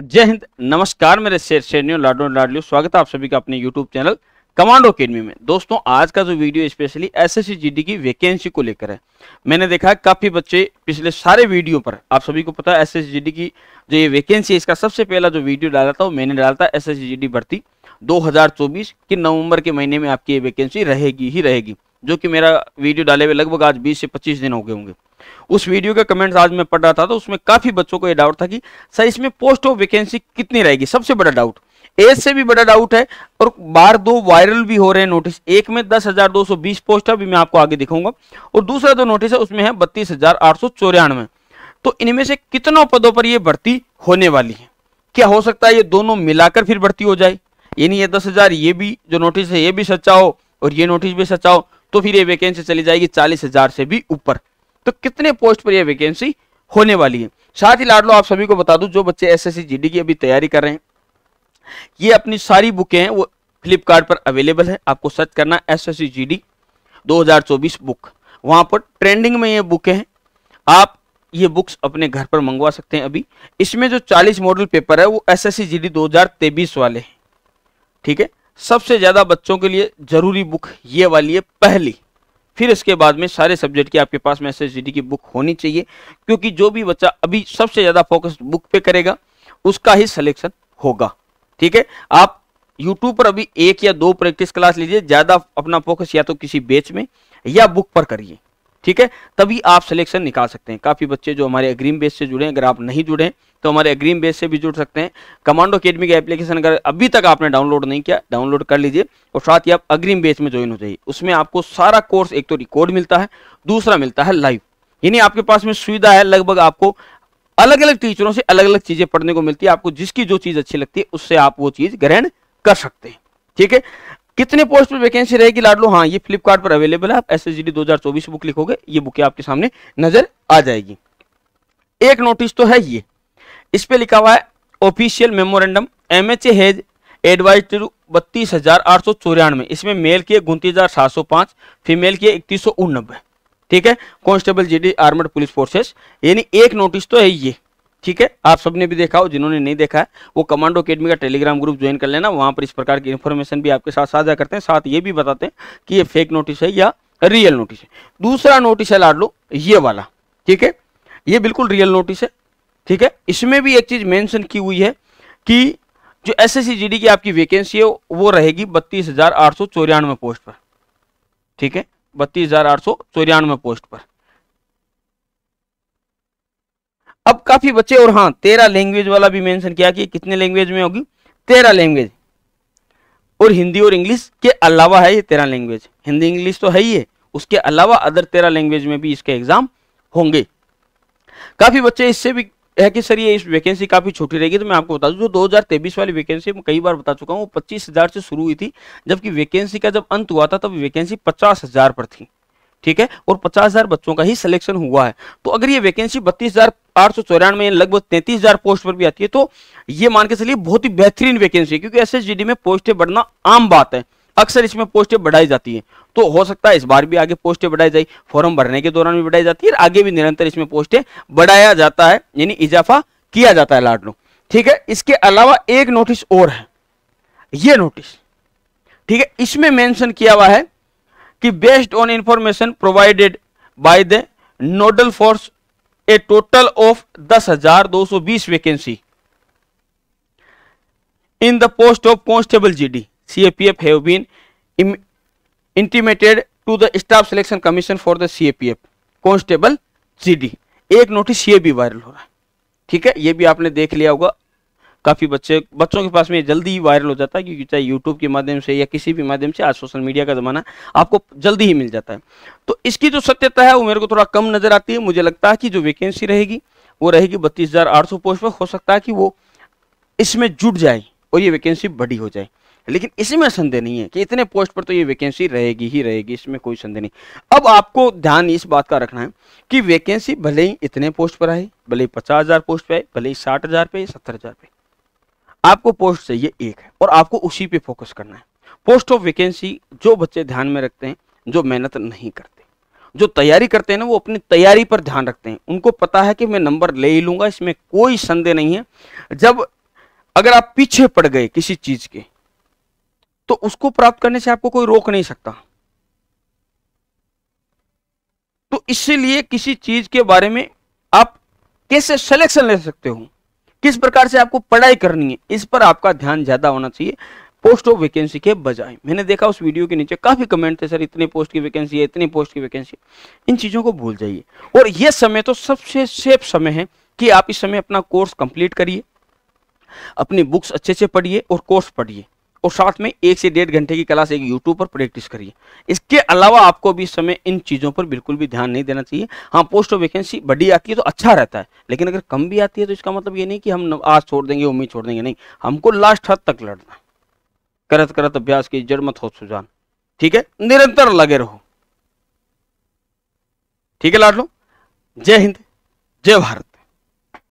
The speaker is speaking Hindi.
जय हिंद नमस्कार मेरे शेर शेरियो लाडो लाडलियो स्वागत है आप सभी का अपने यूट्यूब चैनल कमांडो अकेडमी में दोस्तों आज का जो वीडियो स्पेशली एस एस की वैकेंसी को लेकर है मैंने देखा काफी बच्चे पिछले सारे वीडियो पर आप सभी को पता है एस एस की जो ये वैकेंसी है इसका सबसे पहला जो वीडियो डाला था वो मैंने डाला था एस एस भर्ती दो की नवम्बर के महीने में आपकी ये वैकेंसी रहेगी ही रहेगी जो कि मेरा वीडियो डाले हुए लगभग आज बीस से पच्चीस दिन हो गए होंगे उस वीडियो का कमेंट्स आज मैं पढ़ रहा था तो उसमें काफी बच्चों को ये डाउट था कि सर इसमें पोस्ट ऑफ वैकेंसी कितनी रहेगी सबसे बड़ा डाउट एज से भी बड़ा डाउट है और बार दो वायरल भी हो रहे हैं नोटिस एक में दस हजार दो सौ बीस पोस्ट है अभी मैं आपको आगे दिखाऊंगा और दूसरा जो नोटिस है उसमें है बत्तीस हजार आठ सौ चौरानवे तो इनमें से कितनों पदों पर यह भर्ती होने वाली है क्या हो सकता है ये दोनों मिलाकर फिर भर्ती हो जाए यानी ये दस हजार ये भी जो नोटिस है ये भी सच्चा हो और ये नोटिस भी सच्चा हो तो फिर ये वैकेंसी चली जाएगी चालीस हजार से भी ऊपर तो कितने पोस्ट पर यह वैकेंसी होने वाली है साथ ही लाडलो आप सभी को बता दू जो बच्चे एस एस की अभी तैयारी कर रहे हैं ये अपनी सारी बुकें हैं वो फ्लिपकार्ट पर अवेलेबल है आपको सर्च करना एस एस सी बुक वहां पर ट्रेंडिंग में ये बुकें हैं आप ये बुक्स अपने घर पर मंगवा सकते हैं अभी इसमें जो 40 मॉडल पेपर है वो एस एस सी वाले हैं ठीक है सबसे ज़्यादा बच्चों के लिए ज़रूरी बुक ये वाली है पहली फिर इसके बाद में सारे सब्जेक्ट की आपके पास में एस की बुक होनी चाहिए क्योंकि जो भी बच्चा अभी सबसे ज़्यादा फोकस बुक पे करेगा उसका ही सिलेक्शन होगा ठीक है आप यूट्यूब पर अभी एक या दो प्रैक्टिस क्लास लीजिए ज़्यादा अपना फोकस या तो किसी बेच में या बुक पर करिए ठीक है तभी आप सिलेक्शन निकाल सकते हैं काफ़ी बच्चे जो हमारे अग्रीम बेस से जुड़े हैं अगर आप नहीं जुड़े तो हमारे अग्रीम बेस से भी जुड़ सकते हैं कमांडो अकेडमी का एप्लीकेशन अगर अभी तक आपने डाउनलोड नहीं किया डाउनलोड कर लीजिए और साथ ही आप अग्रीम बेस में ज्वाइन हो जाइए उसमें आपको सारा कोर्स एक तो रिकॉर्ड मिलता है दूसरा मिलता है लाइव यानी आपके पास में सुविधा है लगभग आपको अलग अलग टीचरों से अलग अलग चीज़ें पढ़ने को मिलती है आपको जिसकी जो चीज़ अच्छी लगती है उससे आप वो चीज़ ग्रहण कर सकते हैं ठीक है कितने पोस्ट पर वैकेंसी रहेगी लाडलो हाँ ये फ्लिपकार्ट पर अवेलेबल है आप एस एस जी बुक लिखोगे ये बुक आपके सामने नजर आ जाएगी एक नोटिस तो है ये इस पर लिखा हुआ है official memorandum M H has advise to बत्तीस हजार आठ सौ चौरानवे इसमें मेल के उनतीस हजार सात सौ पांच फीमेल के इकतीस सौ उन्नबे ठीक है constable GD armed police forces यानी एक नोटिस तो है ये ठीक है आप सबने भी देखा हो जिन्होंने नहीं देखा है वो कमांडो अकेडमी का टेलीग्राम ग्रुप ज्वाइन कर लेना वहाँ पर इस प्रकार की इन्फॉर्मेशन भी आपके साथ साझा करते हैं साथ ये भी बताते हैं कि ये फेक नोटिस है या रियल नोटिस है दूसरा नोटिस है लाडलो ये वाला ठीक है ये बिल्कुल रियल नोटिस है ठीक है इसमें भी एक चीज मेंशन की हुई है कि जो एस एस की आपकी वैकेंसी है वो रहेगी बत्तीस हजार आठ सौ चौरानवे पोस्ट पर ठीक है बत्तीस हजार आठ सौ चौरानवे पोस्ट पर अब काफी बच्चे और हाँ तेरह लैंग्वेज वाला भी मेंशन किया कि कितने लैंग्वेज में होगी तेरह लैंग्वेज और हिंदी और इंग्लिश के अलावा है ये तेरह लैंग्वेज हिंदी इंग्लिश तो है ही है उसके अलावा अदर तेरह लैंग्वेज में भी इसके एग्जाम होंगे काफी बच्चे इससे भी है कि सर ये इस वैकेंसी काफी छोटी रहेगी तो मैं आपको बता दूं जो 2023 वाली वैकेंसी मैं कई बार बता चुका हूँ वो पच्चीस हजार से शुरू हुई थी जबकि वैकेंसी का जब अंत हुआ था तब वैकेंसी पचास हजार पर थी ठीक है और पचास हजार बच्चों का ही सिलेक्शन हुआ है तो अगर ये वैकेंसी बत्तीस हजार आठ सौ चौरानवे लगभग तैतीस हजार पोस्ट पर भी आती है तो ये मान के चलिए बहुत ही बेहतरीन वैकेंसी है क्योंकि एस में पोस्टें बढ़ना आम बात है अक्सर इसमें पोस्टें बढ़ाई जाती है तो हो सकता है इस बार भी आगे पोस्टें बढ़ाई जाए फॉर्म भरने के दौरान भी बढ़ाई जाती है आगे भी निरंतर इसमें पोस्टें बढ़ाया जाता है यानी इजाफा किया जाता है लाडलो ठीक है इसके अलावा एक नोटिस और है यह नोटिस ठीक है इसमें मेंशन किया हुआ है कि based on information provided by the nodal force a total of दस हजार दो सौ बीस vacancy in the post of constable GD CAPF have been intimated to the staff selection commission for the CAPF G GD एक नोटिस ये भी वायरल हो रहा है ठीक है ये भी आपने देख लिया होगा काफ़ी बच्चे बच्चों के पास में जल्दी ही वायरल हो जाता है क्योंकि चाहे यूट्यूब के माध्यम से या किसी भी माध्यम से आज सोशल मीडिया का ज़माना आपको जल्दी ही मिल जाता है तो इसकी जो सत्यता है वो मेरे को थोड़ा कम नज़र आती है मुझे लगता है कि जो वैकेंसी रहेगी वो रहेगी बत्तीस पोस्ट पर हो सकता है कि वो इसमें जुट जाए और ये वैकेंसी बड़ी हो जाए लेकिन इसमें संदेह नहीं है कि इतने पोस्ट पर तो ये वैकेंसी रहेगी ही रहेगी इसमें कोई संदेह नहीं अब आपको ध्यान इस बात का रखना है कि वैकेंसी भले ही इतने पोस्ट पर आए भले ही पचास हज़ार पोस्ट पे आए भले ही साठ हज़ार पे सत्तर हज़ार पे आपको पोस्ट चाहिए एक है और आपको उसी पे फोकस करना है पोस्ट ऑफ वैकेंसी जो बच्चे ध्यान में रखते हैं जो मेहनत नहीं करते जो तैयारी करते हैं ना वो अपनी तैयारी पर ध्यान रखते हैं उनको पता है कि मैं नंबर ले ही लूंगा इसमें कोई संदेह नहीं है जब अगर आप पीछे पड़ गए किसी चीज के तो उसको प्राप्त करने से आपको कोई रोक नहीं सकता तो इसलिए किसी चीज के बारे में आप कैसे सिलेक्शन ले सकते हो किस प्रकार से आपको पढ़ाई करनी है इस पर आपका ध्यान ज्यादा होना चाहिए पोस्ट ऑफ वैकेंसी के बजाय मैंने देखा उस वीडियो के नीचे काफी कमेंट थे सर इतने पोस्ट की वैकेंसी है इतनी पोस्ट की वैकेंसी इन चीजों को भूल जाइए और यह समय तो सबसे सेफ समय है कि आप इस समय अपना कोर्स कंप्लीट करिए अपनी बुक्स अच्छे से पढ़िए और कोर्स पढ़िए और साथ में एक से डेढ़ घंटे की क्लास एक यूट्यूब पर प्रैक्टिस करिए इसके अलावा आपको भी इस समय इन चीज़ों पर बिल्कुल भी ध्यान नहीं देना चाहिए हाँ पोस्ट वैकेंसी बड़ी आती है तो अच्छा रहता है लेकिन अगर कम भी आती है तो इसका मतलब ये नहीं कि हम आज छोड़ देंगे उम्मीद छोड़ देंगे नहीं हमको लास्ट हद तक लड़ना है करत करत अभ्यास की जड़ मत हो सुजान ठीक है निरंतर लगे रहो ठीक है लो जय हिंद जय भारत